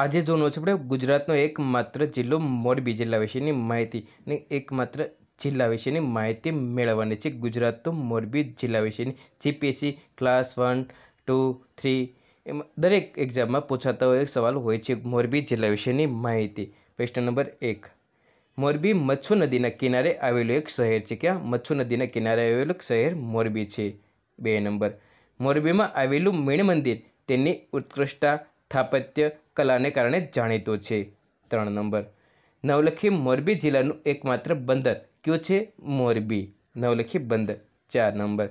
આજે જોવાનું છે આપણે ગુજરાતનો એકમાત્ર જિલ્લો મોરબી જિલ્લા વિશેની માહિતી ને એકમાત્ર જિલ્લા વિશેની માહિતી મેળવવાની છે ગુજરાતનો મોરબી જિલ્લા વિશેની GPSC class one two three એમાં દરેક એક્ઝામમાં પૂછાતા એક સવાલ હોય છે મોરબી જિલ્લા વિશેની માહિતી પ્રશ્ન નંબર એક મોરબી મચ્છુ નદીના કિનારે આવેલું એક શહેર છે ક્યાં મચ્છુ નદીના કિનારે આવેલું એક શહેર મોરબી છે બે નંબર મોરબીમાં આવેલું મીણ મંદિર તેની ઉત્કૃષ્ટતા સ્થાપત્ય કલાને કારણે જાણીતો છે ત્રણ નંબર નવલખી મોરબી જિલ્લાનું એકમાત્ર બંદર કયું છે મોરબી નવલખી બંદર ચાર નંબર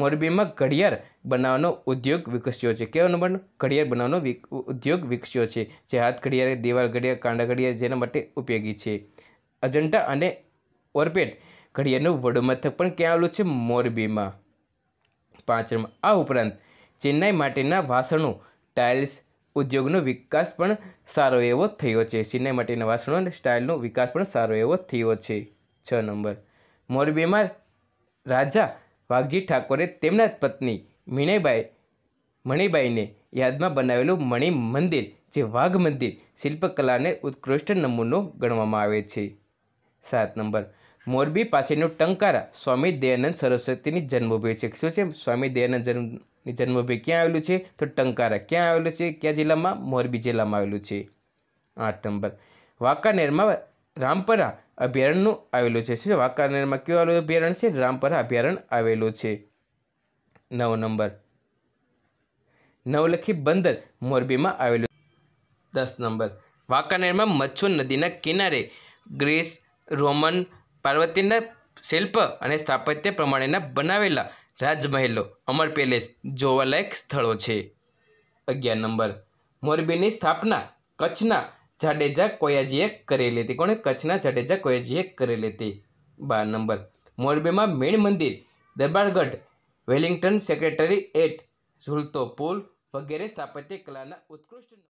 મોરબીમાં ઘડિયાળ બનાવવાનો ઉદ્યોગ વિકસ્યો છે કેવો નંબર ઘડિયાળ બનાવવાનો ઉદ્યોગ વિકસ્યો છે જે હાથ ઘડિયાળ દિવાળ ઘડિયાળ કાંડા ઘડિયાળ જેના માટે ઉપયોગી છે અજંટા અને ઓરપેટ ઘડિયાળનું મથક પણ ક્યાં આવેલું છે મોરબીમાં પાંચ નંબર આ ઉપરાંત ચેન્નાઈ માટેના વાસણો ટાઇલ્સ ઉદ્યોગનો વિકાસ પણ સારો એવો થયો છે સિનાઈ વાસણો અને સ્ટાઇલનો વિકાસ પણ સારો એવો થયો છે છ નંબર મોરબીમાં રાજા વાઘજી ઠાકોરે તેમના પત્ની મીણાબાઈ મણીબાઈને યાદમાં બનાવેલું મણિ મંદિર જે વાઘ મંદિર શિલ્પકલાને ઉત્કૃષ્ટ નમૂનો ગણવામાં આવે છે સાત નંબર મોરબી પાસેનું ટંકારા સ્વામી દયાનંદ સરસ્વતીની જન્મભૂમિ છે શું છે સ્વામી દયાનંદ જન્મની જન્મભૂમિ ક્યાં આવેલું છે તો ટંકારા ક્યાં આવેલું છે કયા જિલ્લામાં મોરબી જિલ્લામાં આવેલું છે આઠ નંબર વાંકાનેરમાં રામપરા અભયારણ્યનું આવેલું છે શું છે વાંકાનેરમાં કયું આવેલું અભયારણ્ય છે રામપરા અભયારણ્ય આવેલું છે નવ નંબર નવલખી બંદર મોરબીમાં આવેલું દસ નંબર વાંકાનેરમાં મચ્છુ નદીના કિનારે ગ્રીસ રોમન પાર્વતીના શિલ્પ અને સ્થાપત્ય પ્રમાણેના બનાવેલા રાજમહેલો અમર પેલેસ જોવાલાયક સ્થળો છે અગિયાર નંબર મોરબીની સ્થાપના કચ્છના જાડેજા કોયાજીએ કરેલી હતી કોણે કચ્છના જાડેજા કોયાજીએ કરેલી હતી બાર નંબર મોરબીમાં મેણ મંદિર દરબારગઢ વેલિંગ્ટન સેક્રેટરી એટ ઝુલતો પુલ વગેરે સ્થાપત્ય કલાના ઉત્કૃષ્ટ